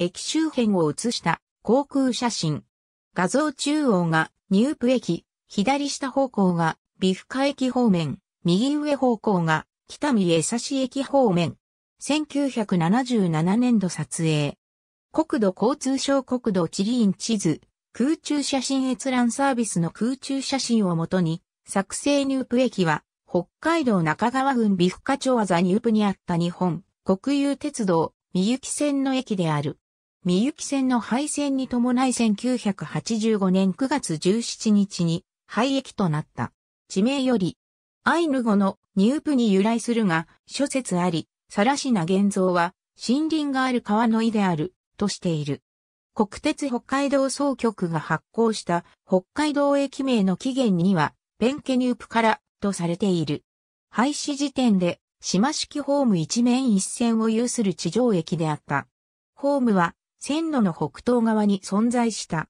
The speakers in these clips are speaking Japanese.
駅周辺を写した航空写真。画像中央がニュープ駅、左下方向がビフカ駅方面、右上方向が北見江差駅方面。1977年度撮影。国土交通省国土地理院地図、空中写真閲覧サービスの空中写真をもとに、作成ニュープ駅は、北海道中川郡美深町技ニュープにあった日本、国有鉄道、三行線の駅である。みゆき線の廃線に伴い1985年9月17日に廃駅となった。地名より、アイヌ語のニュープに由来するが、諸説あり、さらしな現像は森林がある川の井であるとしている。国鉄北海道総局が発行した北海道駅名の起源には、ペンケニュープからとされている。廃止時点で、島式ホーム一面一線を有する地上駅であった。ホームは線路の北東側に存在した。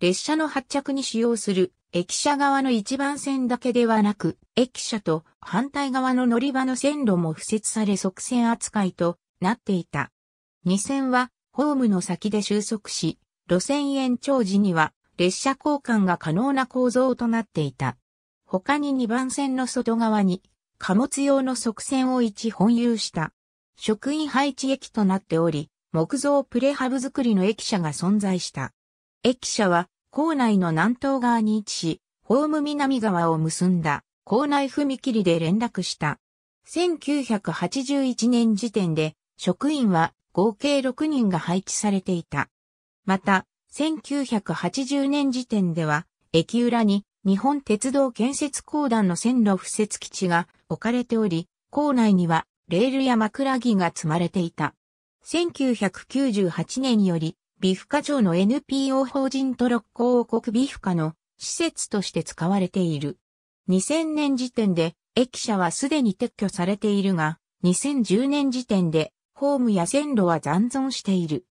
列車の発着に使用する駅舎側の一番線だけではなく、駅舎と反対側の乗り場の線路も付設され側線扱いとなっていた。2線はホームの先で収束し、路線延長時には列車交換が可能な構造となっていた。他に2番線の外側に貨物用の側線を1本有した職員配置駅となっており、木造プレハブ作りの駅舎が存在した。駅舎は校内の南東側に位置し、ホーム南側を結んだ校内踏切で連絡した。1981年時点で職員は合計6人が配置されていた。また、1980年時点では、駅裏に日本鉄道建設公団の線路敷設基地が置かれており、校内にはレールや枕木が積まれていた。1998年より、美深町の NPO 法人トロッコ王国美深の施設として使われている。2000年時点で、駅舎はすでに撤去されているが、2010年時点で、ホームや線路は残存している。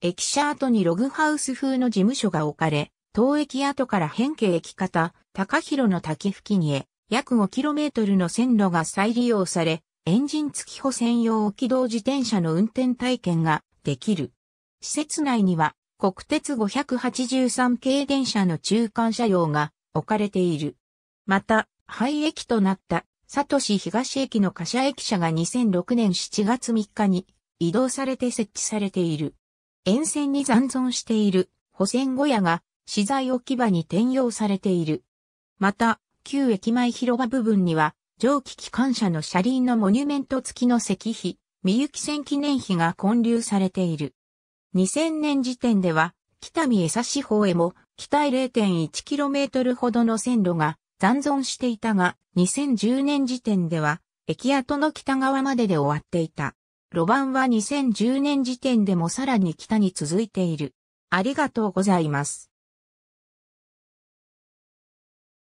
駅舎跡にログハウス風の事務所が置かれ、当駅跡から変形駅方、高広の滝付近へ、約 5km の線路が再利用され、エンジン付き補専用機動自転車の運転体験ができる。施設内には国鉄583系電車の中間車両が置かれている。また、廃駅となった佐都市東駅の貨駅舎が2006年7月3日に移動されて設置されている。沿線に残存している補線小屋が資材置き場に転用されている。また、旧駅前広場部分には蒸気機関車の車輪のモニュメント付きの石碑、三幸線記念碑が建立されている。2000年時点では、北見江差方へも、北へ 0.1km ほどの線路が残存していたが、2010年時点では、駅跡の北側までで終わっていた。路盤は2010年時点でもさらに北に続いている。ありがとうございます。